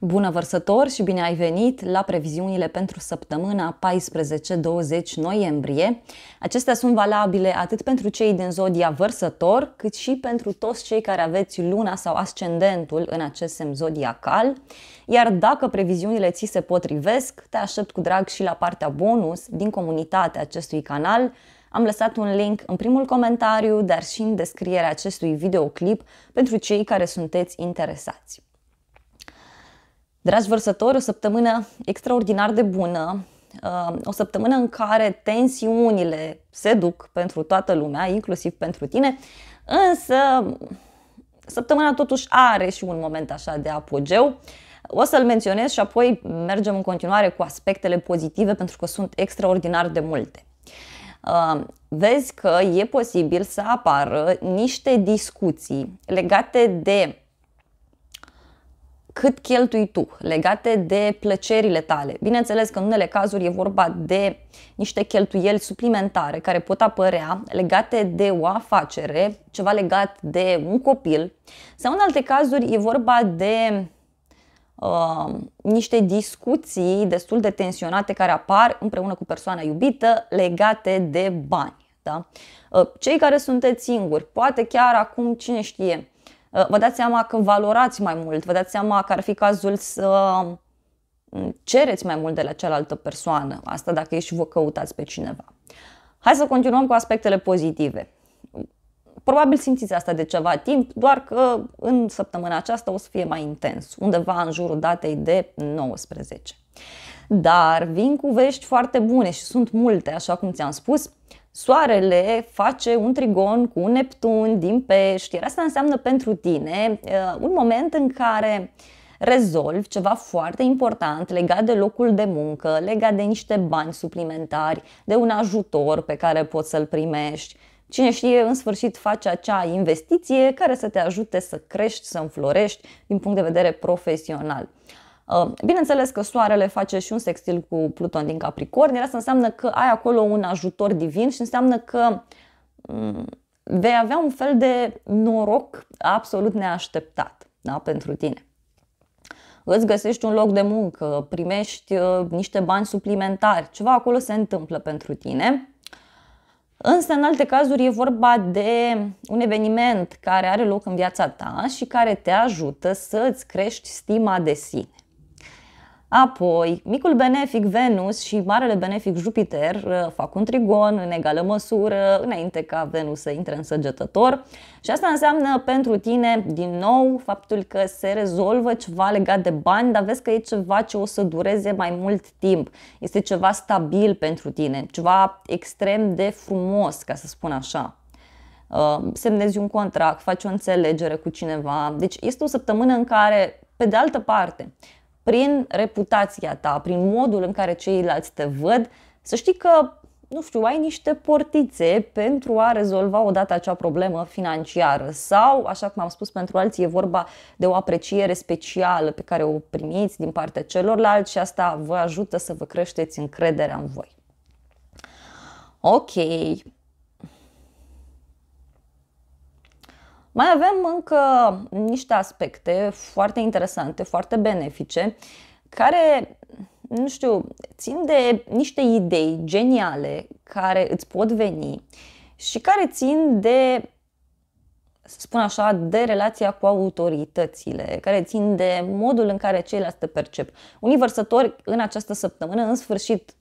Bună vărsător și bine ai venit la previziunile pentru săptămâna 14-20 noiembrie. Acestea sunt valabile atât pentru cei din zodia vărsător, cât și pentru toți cei care aveți luna sau ascendentul în acest semn zodiacal. Iar dacă previziunile ți se potrivesc, te aștept cu drag și la partea bonus din comunitatea acestui canal, am lăsat un link în primul comentariu, dar și în descrierea acestui videoclip pentru cei care sunteți interesați. Dragi vărsători, o săptămână extraordinar de bună, uh, o săptămână în care tensiunile se duc pentru toată lumea, inclusiv pentru tine, însă săptămâna totuși are și un moment așa de apogeu. O să-l menționez și apoi mergem în continuare cu aspectele pozitive pentru că sunt extraordinar de multe. Uh, vezi că e posibil să apară niște discuții legate de cât cheltui tu, legate de plăcerile tale. Bineînțeles că în unele cazuri e vorba de niște cheltuieli suplimentare care pot apărea legate de o afacere, ceva legat de un copil sau în alte cazuri e vorba de uh, niște discuții destul de tensionate care apar împreună cu persoana iubită legate de bani. Da? Uh, cei care sunteți singuri, poate chiar acum cine știe, Uh, vă dați seama că valorați mai mult, vă dați seama că ar fi cazul să um, cereți mai mult de la cealaltă persoană, asta dacă ești și vă căutați pe cineva. Hai să continuăm cu aspectele pozitive. Probabil simțiți asta de ceva timp, doar că în săptămâna aceasta o să fie mai intens, undeva în jurul datei de 19. Dar vin cu vești foarte bune și sunt multe, așa cum ți-am spus, Soarele face un trigon cu un Neptun din pești, iar asta înseamnă pentru tine uh, un moment în care rezolvi ceva foarte important legat de locul de muncă, legat de niște bani suplimentari, de un ajutor pe care poți să-l primești. Cine știe, în sfârșit face acea investiție care să te ajute să crești, să înflorești din punct de vedere profesional. Uh, bineînțeles că soarele face și un sextil cu Pluton din Capricorn, iar asta înseamnă că ai acolo un ajutor divin și înseamnă că mm, vei avea un fel de noroc absolut neașteptat da, pentru tine. Îți găsești un loc de muncă, primești uh, niște bani suplimentari, ceva acolo se întâmplă pentru tine. Însă, în alte cazuri, e vorba de un eveniment care are loc în viața ta și care te ajută să îți crești stima de sine. Apoi, micul benefic Venus și marele benefic Jupiter uh, fac un trigon în egală măsură înainte ca Venus să intre în săgetător și asta înseamnă pentru tine, din nou, faptul că se rezolvă ceva legat de bani, dar vezi că e ceva ce o să dureze mai mult timp. Este ceva stabil pentru tine, ceva extrem de frumos, ca să spun așa uh, semnezi un contract, faci o înțelegere cu cineva. Deci este o săptămână în care, pe de altă parte, prin reputația ta, prin modul în care ceilalți te văd, să știi că, nu știu, ai niște portițe pentru a rezolva odată acea problemă financiară sau, așa cum am spus pentru alții, e vorba de o apreciere specială pe care o primiți din partea celorlalți și asta vă ajută să vă creșteți încrederea în voi. Ok, Mai avem încă niște aspecte foarte interesante, foarte benefice, care, nu știu, țin de niște idei geniale care îți pot veni și care țin de să spun așa, de relația cu autoritățile, care țin de modul în care ceilalți te percep. Unii vărsători în această săptămână, în sfârșit,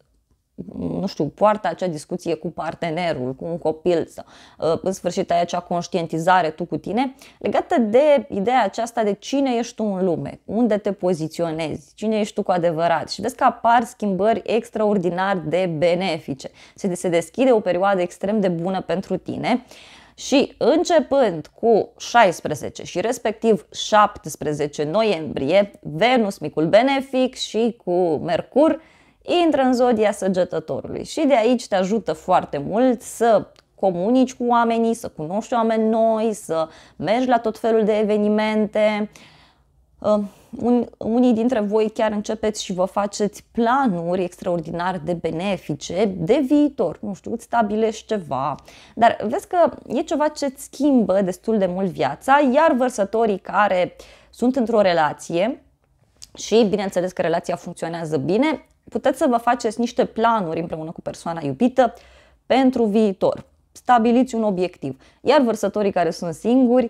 nu știu, poartă acea discuție cu partenerul, cu un copil, să, uh, în sfârșit ai acea conștientizare tu cu tine, legată de ideea aceasta de cine ești tu în lume, unde te poziționezi, cine ești tu cu adevărat. Și vezi că apar schimbări extraordinar de benefice. Se, se deschide o perioadă extrem de bună pentru tine. Și începând cu 16 și respectiv 17 noiembrie, Venus, micul benefic și cu Mercur, intră în zodia săgetătorului și de aici te ajută foarte mult să comunici cu oamenii, să cunoști oameni noi, să mergi la tot felul de evenimente. Uh, unii dintre voi chiar începeți și vă faceți planuri extraordinar de benefice de viitor, nu știu, îți stabilești ceva, dar vezi că e ceva ce îți schimbă destul de mult viața, iar vărsătorii care sunt într-o relație și bineînțeles că relația funcționează bine, puteți să vă faceți niște planuri împreună cu persoana iubită pentru viitor. Stabiliți un obiectiv. Iar vărsătorii care sunt singuri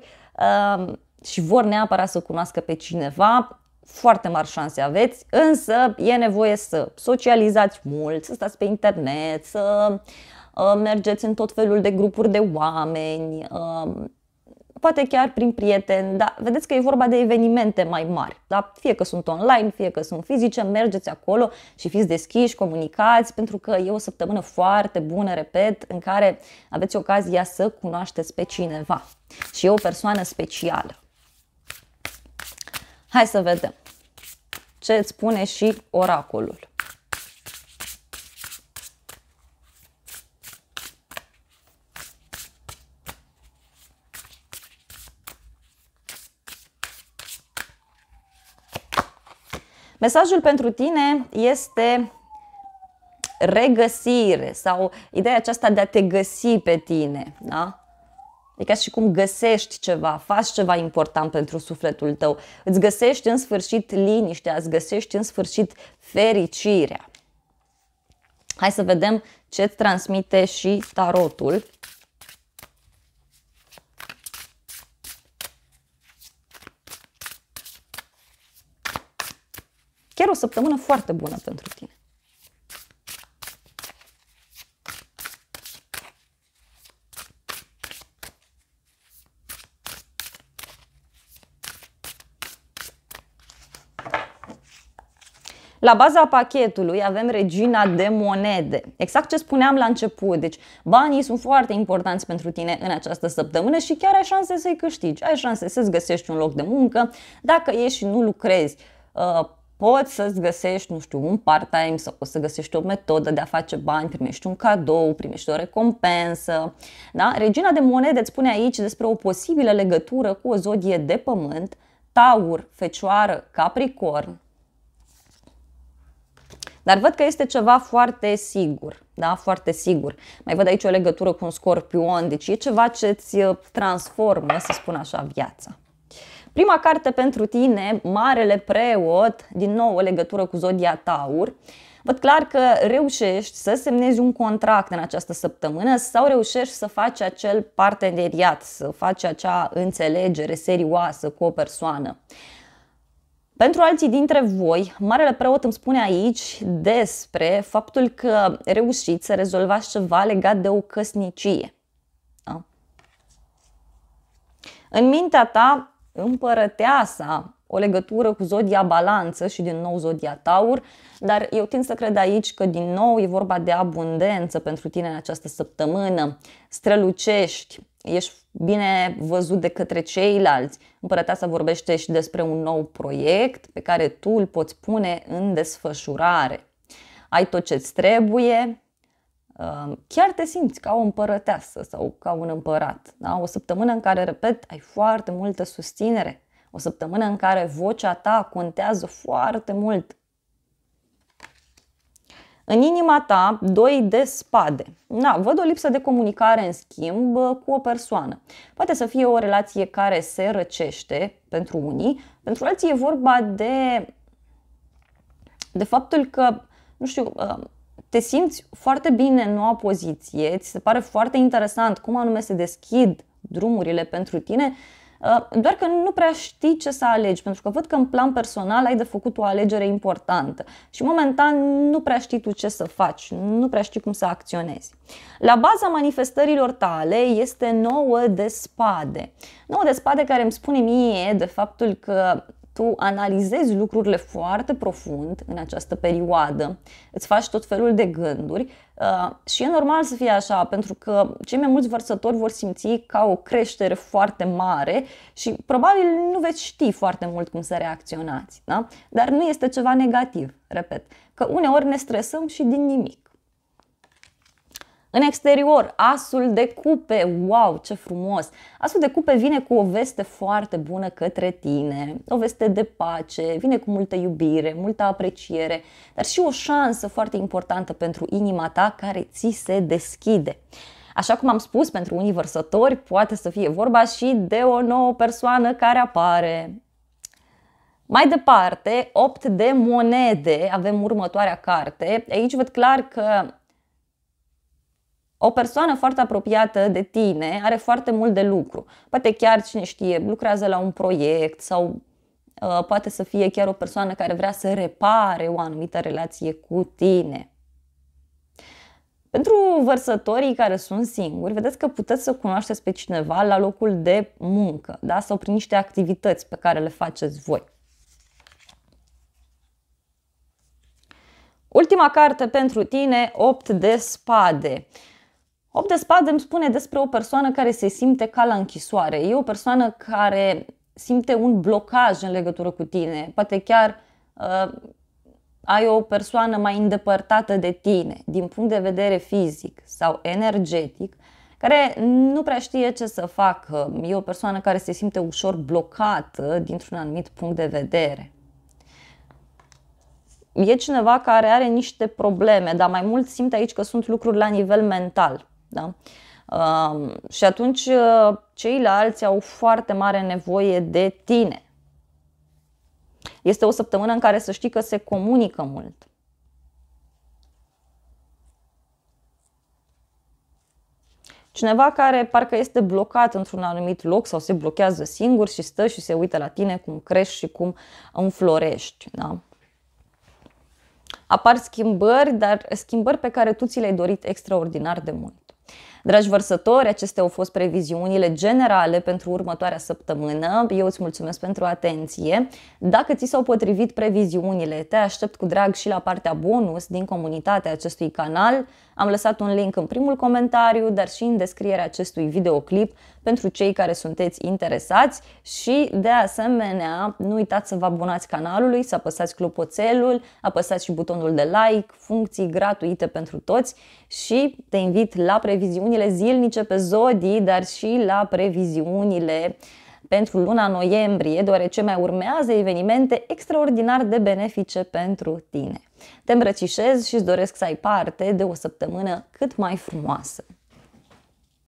uh, și vor neapărat să cunoască pe cineva, foarte mari șanse aveți, însă e nevoie să socializați mult, să stați pe internet, să uh, mergeți în tot felul de grupuri de oameni, um, poate chiar prin prieteni, dar vedeți că e vorba de evenimente mai mari, da? fie că sunt online, fie că sunt fizice, mergeți acolo și fiți deschiși, comunicați, pentru că e o săptămână foarte bună, repet, în care aveți ocazia să cunoașteți pe cineva și e o persoană specială. Hai să vedem ce îți spune și oracolul. Mesajul pentru tine este regăsire sau ideea aceasta de a te găsi pe tine, da? E ca și cum găsești ceva, faci ceva important pentru sufletul tău, îți găsești în sfârșit liniștea, îți găsești în sfârșit fericirea. Hai să vedem ce transmite și tarotul chiar o săptămână foarte bună pentru tine. La baza pachetului avem regina de monede. Exact ce spuneam la început, deci banii sunt foarte importanți pentru tine în această săptămână și chiar ai șanse să-i câștigi, ai șanse să-ți găsești un loc de muncă dacă ieși și nu lucrezi uh, poți să-ți găsești, nu știu, un part-time sau poți să găsești o metodă de a face bani, primești un cadou, primești o recompensă. Da? Regina de monede îți spune aici despre o posibilă legătură cu o zodie de pământ, taur, fecioară, capricorn. Dar văd că este ceva foarte sigur, da? Foarte sigur. Mai văd aici o legătură cu un scorpion, deci e ceva ce îți transformă, să spun așa, viața. Prima carte pentru tine, Marele Preot, din nou o legătură cu Zodia Taur. Văd clar că reușești să semnezi un contract în această săptămână sau reușești să faci acel parteneriat, să faci acea înțelegere serioasă cu o persoană. Pentru alții dintre voi, Marele Preot îmi spune aici despre faptul că reușiți să rezolvați ceva legat de o căsnicie. Da? În mintea ta împărăteasa, o legătură cu zodia balanță și din nou zodia taur, dar eu tind să cred aici că din nou e vorba de abundență pentru tine în această săptămână. Strălucești, ești bine văzut de către ceilalți. Împărăteasa vorbește și despre un nou proiect pe care tu îl poți pune în desfășurare. Ai tot ce-ți trebuie, chiar te simți ca o împărăteasă sau ca un împărat. Da? O săptămână în care, repet, ai foarte multă susținere, o săptămână în care vocea ta contează foarte mult. În inima ta, doi de spade. Da, văd o lipsă de comunicare, în schimb, cu o persoană. Poate să fie o relație care se răcește pentru unii, pentru alții e vorba de, de faptul că, nu știu, ă, te simți foarte bine în noua poziție, ți se pare foarte interesant cum anume se deschid drumurile pentru tine, uh, doar că nu prea știi ce să alegi, pentru că văd că în plan personal ai de făcut o alegere importantă și momentan nu prea știi tu ce să faci, nu prea știi cum să acționezi. La baza manifestărilor tale este nouă de spade. Nouă de spade care îmi spune mie de faptul că tu analizezi lucrurile foarte profund în această perioadă, îți faci tot felul de gânduri uh, și e normal să fie așa, pentru că cei mai mulți vărsători vor simți ca o creștere foarte mare și probabil nu veți ști foarte mult cum să reacționați, da? dar nu este ceva negativ, repet, că uneori ne stresăm și din nimic. În exterior, asul de cupe, wow, ce frumos! Asul de cupe vine cu o veste foarte bună către tine, o veste de pace, vine cu multă iubire, multă apreciere, dar și o șansă foarte importantă pentru inima ta care ți se deschide. Așa cum am spus, pentru unii vărsători poate să fie vorba și de o nouă persoană care apare. Mai departe, 8 de monede, avem următoarea carte. Aici văd clar că o persoană foarte apropiată de tine are foarte mult de lucru. Poate chiar, cine știe, lucrează la un proiect sau uh, poate să fie chiar o persoană care vrea să repare o anumită relație cu tine. Pentru vărsătorii care sunt singuri, vedeți că puteți să cunoașteți pe cineva la locul de muncă da? sau prin niște activități pe care le faceți voi. Ultima carte pentru tine, 8 de spade. Uh, 8 de spade îmi spune despre o persoană care se simte ca la închisoare. E o persoană care simte un blocaj în legătură cu tine. Poate chiar uh, ai o persoană mai îndepărtată de tine, din punct de vedere fizic sau energetic, care nu prea știe ce să facă. E o persoană care se simte ușor blocată dintr-un anumit punct de vedere. E cineva care are niște probleme, dar mai mult simte aici că sunt lucruri la nivel mental da? Uh, și atunci uh, ceilalți au foarte mare nevoie de tine. Este o săptămână în care să știi că se comunică mult. Cineva care parcă este blocat într-un anumit loc sau se blochează singur și stă și se uită la tine cum crești și cum înflorești. Da? Apar schimbări, dar schimbări pe care tu ți le-ai dorit extraordinar de mult. Dragi vărsători, acestea au fost previziunile generale pentru următoarea săptămână. Eu îți mulțumesc pentru atenție. Dacă ți s-au potrivit previziunile, te aștept cu drag și la partea bonus din comunitatea acestui canal. Am lăsat un link în primul comentariu, dar și în descrierea acestui videoclip pentru cei care sunteți interesați și de asemenea nu uitați să vă abonați canalului, să apăsați clopoțelul, apăsați și butonul de like, funcții gratuite pentru toți și te invit la previziunile zilnice pe Zodii, dar și la previziunile pentru luna noiembrie, deoarece mai urmează evenimente extraordinar de benefice pentru tine. Te îmbrățișez și îți doresc să ai parte de o săptămână cât mai frumoasă.